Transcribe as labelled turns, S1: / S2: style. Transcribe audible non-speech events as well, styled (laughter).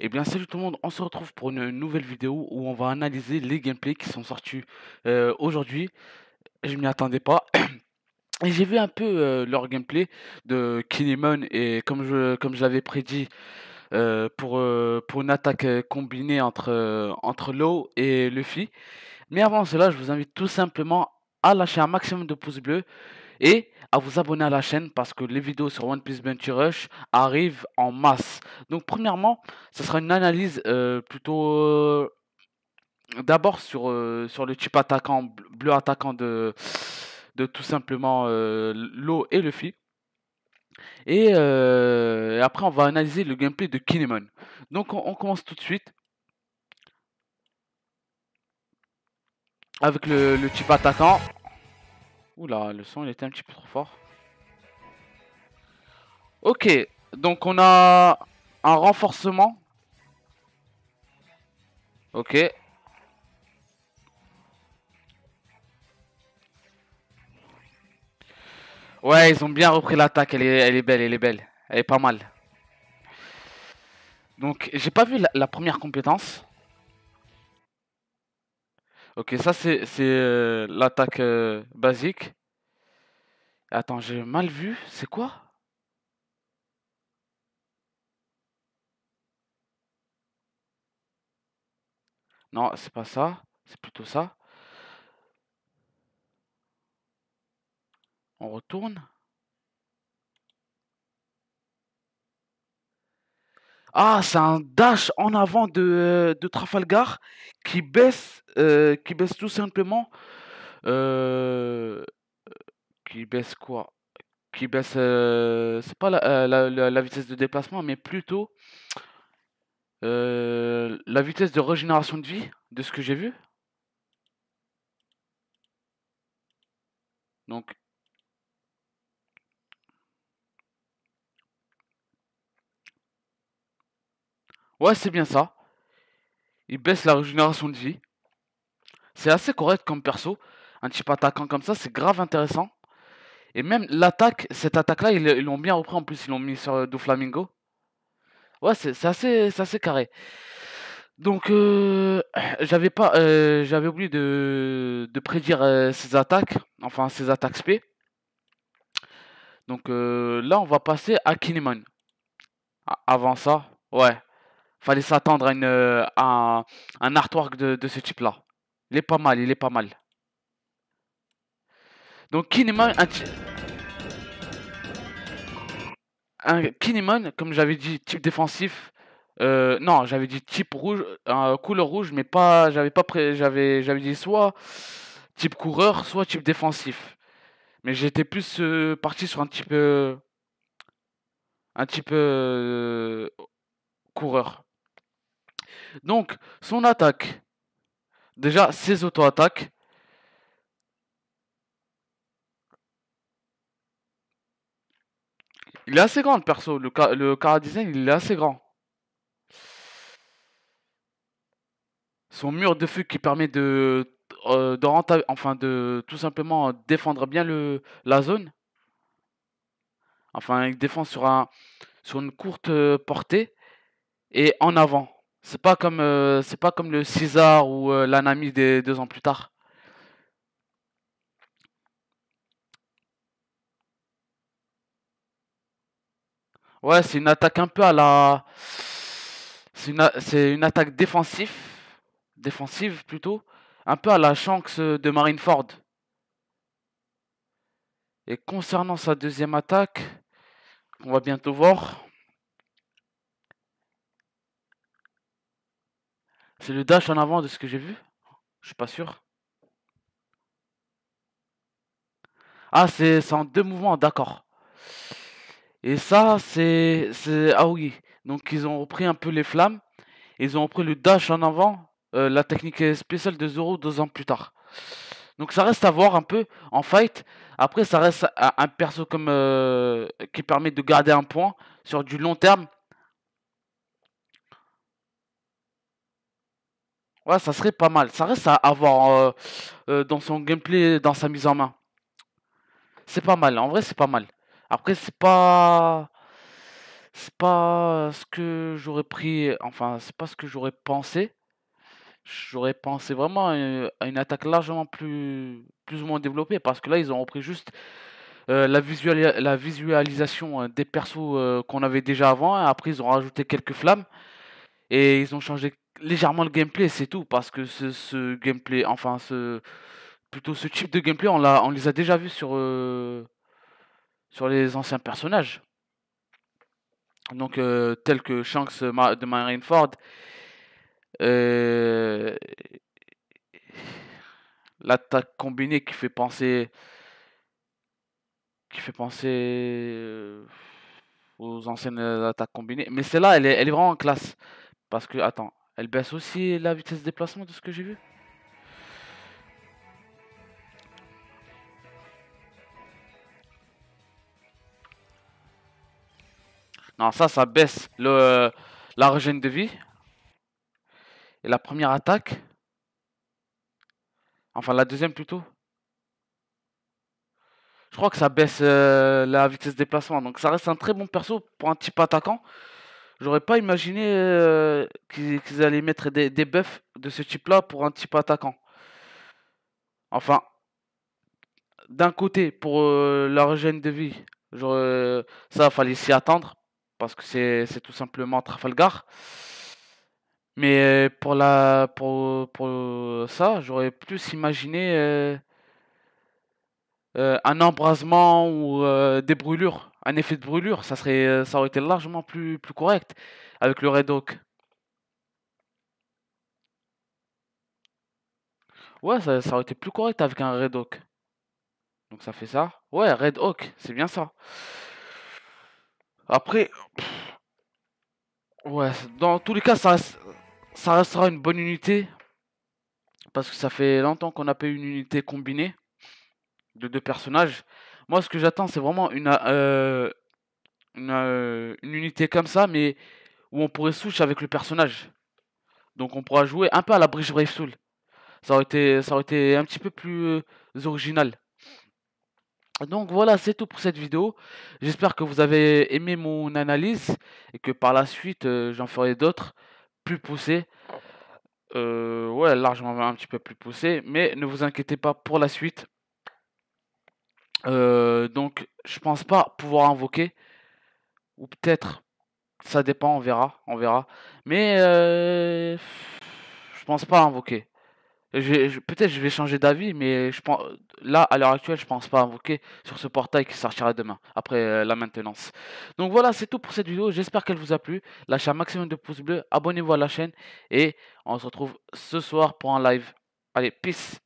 S1: Et eh bien salut tout le monde, on se retrouve pour une nouvelle vidéo où on va analyser les gameplays qui sont sortis euh, aujourd'hui. Je m'y attendais pas. Et j'ai vu un peu euh, leur gameplay de Kinemon et comme je, comme l'avais prédit euh, pour, pour une attaque combinée entre, entre Low et Luffy. Mais avant cela, je vous invite tout simplement à lâcher un maximum de pouces bleus et à vous abonner à la chaîne parce que les vidéos sur One Piece Bounty Rush arrivent en masse. Donc premièrement, ce sera une analyse euh, plutôt... Euh, d'abord sur, euh, sur le type attaquant, bleu attaquant de, de tout simplement l'eau et Luffy. Et, après on va analyser le gameplay de Kinemon. Donc on, commence tout de suite. Avec le, le type attaquant, Oula, le son il était un petit peu trop fort. Ok, donc on a un renforcement. Ok. Ouais, ils ont bien repris l'attaque. Elle est, elle est belle, elle est belle. Elle est pas mal. Donc, j'ai pas vu la première compétence. Ok, ça c'est euh, l'attaque euh, basique. Attends, j'ai mal vu. C'est quoi Non, c'est pas ça. C'est plutôt ça. On retourne. Ah, c'est un dash en avant de, euh, Trafalgar qui baisse, euh, qui baisse tout simplement. Euh, qui baisse quoi Qui baisse. c'est pas la, la, vitesse de déplacement, mais plutôt la vitesse de régénération de vie, de ce que j'ai vu. Donc, Ouais, c'est bien ça. Il baisse la régénération de vie. C'est assez correct comme perso. Un type attaquant comme ça, c'est grave intéressant. Et même l'attaque, cette attaque-là, ils l'ont bien repris en plus. Ils l'ont mis sur euh, Do Flamingo. Ouais, c'est assez, assez carré. Donc, euh, (clears throat) j'avais pas, euh, j'avais oublié de, prédire ses attaques, enfin ces attaques SP. Donc là, on va passer à Kinemon. Avant ça, ouais fallait s'attendre à, une, euh, un artwork de, ce type-là. Il est pas mal, il est pas mal. Donc Kinemon... Un, Kinemon, comme j'avais dit, type défensif. Euh, non, j'avais dit type rouge, euh, couleur rouge, mais pas, j'avais pas, j'avais, j'avais dit soit type coureur, soit type défensif. Mais j'étais plus parti sur un type, un type coureur. Donc, son attaque, déjà ses auto-attaques, il est assez grand le perso, le, le design il est assez grand. Son mur de feu qui permet de, euh, enfin de tout simplement défendre bien le, la zone. Enfin, il défend sur, un, sur une courte euh, portée et en avant. C'est pas comme euh, c'est pas comme le César ou euh, l'Anami des deux ans plus tard. Ouais, c'est une attaque un peu à la c'est une, attaque défensive défensive plutôt, un peu à la chance euh, de Marineford. Et concernant sa deuxième attaque, on va bientôt voir. C'est le dash en avant de ce que j'ai vu Je suis pas sûr. Ah, c'est en deux mouvements, d'accord. Et ça, c'est... Ah oui. Donc, ils ont repris un peu les flammes. Ils ont repris le dash en avant, euh, la technique spéciale de Zoro deux ans plus tard. Donc, ça reste à voir un peu en fight. Après, ça reste un perso comme euh, qui permet de garder un point sur du long terme. Ouais, ça serait pas mal. Ça reste à avoir euh, euh, dans son gameplay, dans sa mise en main. C'est pas mal, en vrai, c'est pas mal. Après, c'est pas. C'est pas ce que j'aurais pris. Enfin, c'est pas ce que j'aurais pensé. J'aurais pensé vraiment à une, attaque largement plus, plus ou moins développée. Parce que là, ils ont repris juste euh, la, la visualisation des persos qu'on avait déjà avant. Après, ils ont rajouté quelques flammes. Et ils ont changé légèrement le gameplay, c'est tout, parce que ce, gameplay, enfin ce plutôt ce type de gameplay, on l'a, on les a déjà vus sur euh, sur les anciens personnages. Donc tel euh, tels que Shanks euh, de Marineford, l'attaque combinée qui fait penser qui fait penser aux anciennes attaques combinées. Mais celle-là, elle est, elle est vraiment en classe. Parce que, attends, elle baisse aussi la vitesse de déplacement de ce que j'ai vu. Non, ça, ça baisse le, la de vie. Et la première attaque. Enfin, la deuxième plutôt. Je crois que ça baisse euh, la vitesse de déplacement. Donc, ça reste un très bon perso pour un type attaquant. J'aurais pas imaginé euh, qu'ils allaient mettre des, des buffs de ce type-là pour un type attaquant. Enfin, d'un côté, pour leur la de vie, genre, euh, ça, fallait s'y attendre, parce que c'est tout simplement Trafalgar. Mais euh, pour, la, pour, pour ça, j'aurais plus imaginé un embrasement ou des brûlures un effet de brûlure, ça, serait, euh, ça aurait été largement plus, plus correct avec le Red Hawk. Ouais, ça, aurait été plus correct avec un Red Hawk. Donc ça fait ça. Ouais, Red Hawk, c'est bien ça. Après, ouais, dans tous les cas, ça, ça restera une bonne unité. Parce que ça fait longtemps qu'on n'a pas eu une unité combinée de deux personnages. Moi, ce que j'attends, c'est vraiment une, euh, euh, une, unité comme ça, mais où on pourrait switch avec le personnage. Donc on pourra jouer un peu à la Bridge Brave Soul. Ça aurait été, ça aurait été un petit peu plus euh, original. Donc voilà, c'est tout pour cette vidéo. J'espère que vous avez aimé mon analyse et que par la suite, j'en ferai d'autres plus poussées. ouais, largement un petit peu plus poussées. Mais ne vous inquiétez pas pour la suite. Euh, donc, je pense pas pouvoir invoquer. Ou peut-être. Ça dépend, on verra. On verra. Mais euh, je pense pas invoquer. peut-être je vais changer d'avis, mais je pense, là, à l'heure actuelle, je pense pas invoquer sur ce portail qui sortira demain, après euh, la maintenance. Donc voilà, c'est tout pour cette vidéo. J'espère qu'elle vous a plu. Lâchez un maximum de pouces bleus, abonnez-vous à la chaîne et on se retrouve ce soir pour un live. Allez, peace